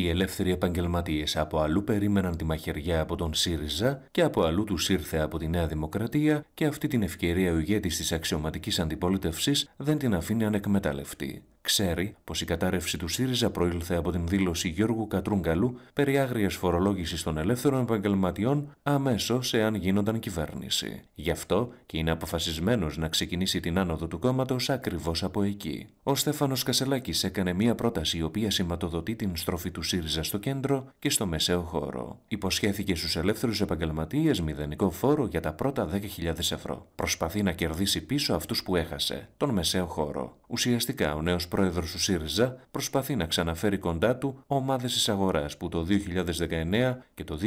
Οι ελεύθεροι επαγγελματίες από αλλού περίμεναν τη μαχαιριά από τον ΣΥΡΙΖΑ και από αλλού τους ήρθε από τη Νέα Δημοκρατία και αυτή την ευκαιρία ο ηγέτης της αξιωματικής αντιπολίτευσης δεν την αφήνει ανεκμεταλλευτή. Ξέρει πως η κατάρρευση του ΣΥΡΙΖΑ προήλθε από την δήλωση Γιώργου Κατρούγκαλου περί άγριας φορολόγησης των ελεύθερων επαγγελματιών αμέσως εάν γίνονταν κυβέρνηση. Γι' αυτό και είναι αποφασισμένος να ξεκινήσει την άνοδο του κόμματος ακριβώς από εκεί. Ο Στέφανος Κασελάκης έκανε μία πρόταση η οποία σηματοδοτεί την στροφή του ΣΥΡΙΖΑ στο κέντρο και στο μεσαίο χώρο. Υποσχέθηκε στους ελεύθερους επαγγελματίες μηδενικό φόρο για τα πρώτα 10.000 ευρώ. Προσπαθεί να κερδίσει πίσω αυτούς που έχασε, τον μεσαίο χώρο. Ουσιαστικά, ο νέος πρόεδρος του ΣΥΡΙΖΑ προσπαθεί να ξαναφέρει κοντά του ομάδες της αγοράς που το 2019 και το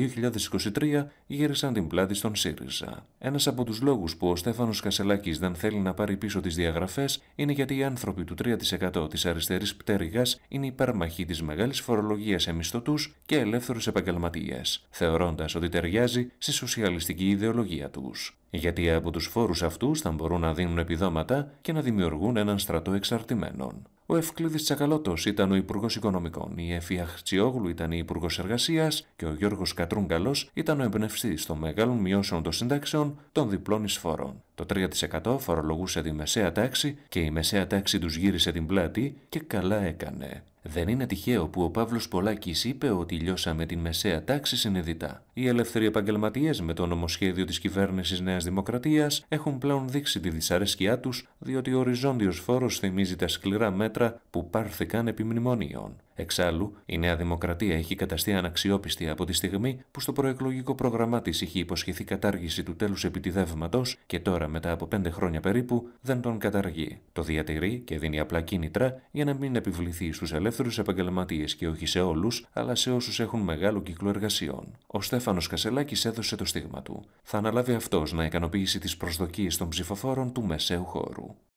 2023 γύρισαν την πλάτη στον ΣΥΡΙΖΑ. Ένας από τους λόγους που ο Στέφανος Κασελάκης δεν θέλει να πάρει πίσω τις διαγραφές είναι γιατί οι άνθρωποι του 3 Τη της αριστερής πτέρυγας είναι υπέρμαχοι της μεγάλης φορολογίας σε μισθωτούς και ελεύθερους επαγγελματίες, θεωρώντας ότι ταιριάζει στη σοσιαλιστική ιδεολογία τους. Γιατί από τους φόρους αυτούς θα μπορούν να δίνουν επιδόματα και να δημιουργούν έναν στρατό εξαρτημένων. Ο Ευκλήδης Τσακαλώτος ήταν ο Υπουργός Οικονομικών, η Εφία Χτσιόγλου ήταν η Υπουργός Εργασίας και ο Γιώργος Κατρούγκαλος ήταν ο εμπνευστής των μεγάλων μειώσεων των συντάξεων των διπλών εισφορών. Το 3% φορολογούσε τη μεσαία τάξη και η μεσαία τάξη τους γύρισε την πλάτη και καλά έκανε. Δεν είναι τυχαίο που ο Παύλος Πολάκης είπε ότι λιώσαμε την μεσαία τάξη συνειδητά. Οι ελεύθεροι επαγγελματίες με το νομοσχέδιο της κυβέρνησης Νέας Δημοκρατίας έχουν πλέον δείξει τη δυσαρέσκειά τους διότι ο οριζόντιος φόρος θυμίζει τα σκληρά μέτρα που πάρθηκαν επί μνημονίων. Εξάλλου, η Νέα Δημοκρατία έχει καταστεί αναξιόπιστη από τη στιγμή που στο προεκλογικό πρόγραμμά της είχε υποσχεθεί κατάργηση του τέλους επιτιδεύματος και τώρα, μετά από πέντε χρόνια περίπου, δεν τον καταργεί. Το διατηρεί και δίνει απλά κίνητρα για να μην επιβληθεί στους ελεύθερους ελεύθερους επαγγελματίες και όχι σε όλους, αλλά σε όσους έχουν μεγάλο κύκλο εργασιών. Ο Στέφανος Κασελάκης έδωσε το στίγμα του. Θα αναλάβει αυτός να ικανοποιήσει τις προσδοκίες των ψηφοφόρων του μεσαίου χώρου.